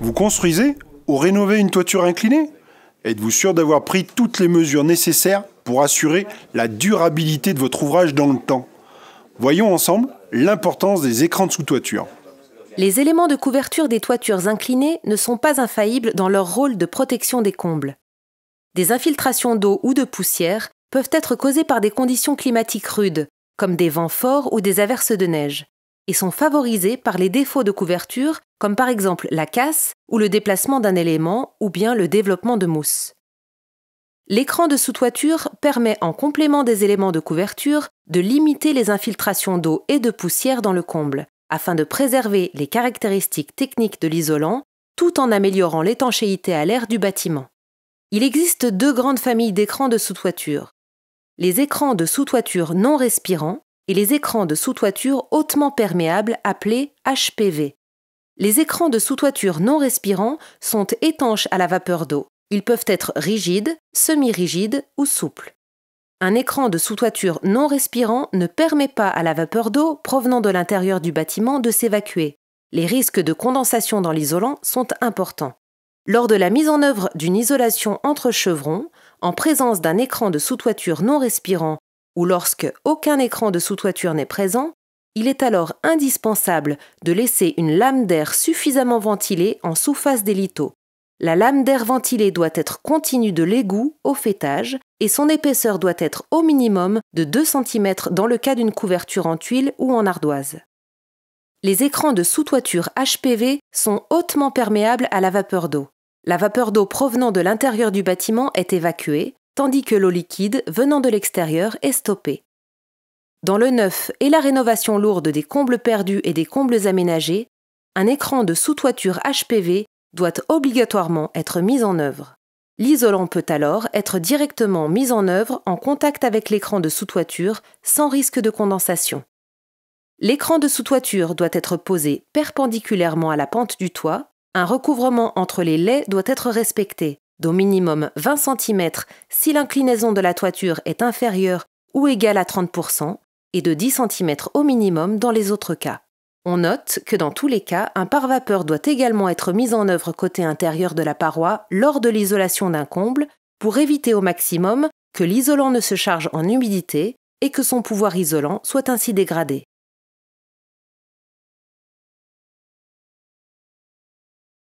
Vous construisez ou rénovez une toiture inclinée Êtes-vous sûr d'avoir pris toutes les mesures nécessaires pour assurer la durabilité de votre ouvrage dans le temps Voyons ensemble l'importance des écrans de sous-toiture. Les éléments de couverture des toitures inclinées ne sont pas infaillibles dans leur rôle de protection des combles. Des infiltrations d'eau ou de poussière peuvent être causées par des conditions climatiques rudes, comme des vents forts ou des averses de neige, et sont favorisées par les défauts de couverture comme par exemple la casse ou le déplacement d'un élément ou bien le développement de mousse. L'écran de sous-toiture permet en complément des éléments de couverture de limiter les infiltrations d'eau et de poussière dans le comble, afin de préserver les caractéristiques techniques de l'isolant tout en améliorant l'étanchéité à l'air du bâtiment. Il existe deux grandes familles d'écrans de sous-toiture. Les écrans de sous-toiture non respirants et les écrans de sous-toiture hautement perméables appelés HPV. Les écrans de sous-toiture non respirants sont étanches à la vapeur d'eau. Ils peuvent être rigides, semi-rigides ou souples. Un écran de sous-toiture non respirant ne permet pas à la vapeur d'eau provenant de l'intérieur du bâtiment de s'évacuer. Les risques de condensation dans l'isolant sont importants. Lors de la mise en œuvre d'une isolation entre chevrons, en présence d'un écran de sous-toiture non respirant ou lorsque aucun écran de sous-toiture n'est présent, il est alors indispensable de laisser une lame d'air suffisamment ventilée en sous-face des litaux. La lame d'air ventilée doit être continue de l'égout au fêtage et son épaisseur doit être au minimum de 2 cm dans le cas d'une couverture en tuile ou en ardoise. Les écrans de sous-toiture HPV sont hautement perméables à la vapeur d'eau. La vapeur d'eau provenant de l'intérieur du bâtiment est évacuée, tandis que l'eau liquide venant de l'extérieur est stoppée. Dans le neuf et la rénovation lourde des combles perdus et des combles aménagés, un écran de sous-toiture HPV doit obligatoirement être mis en œuvre. L'isolant peut alors être directement mis en œuvre en contact avec l'écran de sous-toiture sans risque de condensation. L'écran de sous-toiture doit être posé perpendiculairement à la pente du toit, un recouvrement entre les laits doit être respecté, d'au minimum 20 cm si l'inclinaison de la toiture est inférieure ou égale à 30%, et de 10 cm au minimum dans les autres cas. On note que dans tous les cas, un pare-vapeur doit également être mis en œuvre côté intérieur de la paroi lors de l'isolation d'un comble pour éviter au maximum que l'isolant ne se charge en humidité et que son pouvoir isolant soit ainsi dégradé.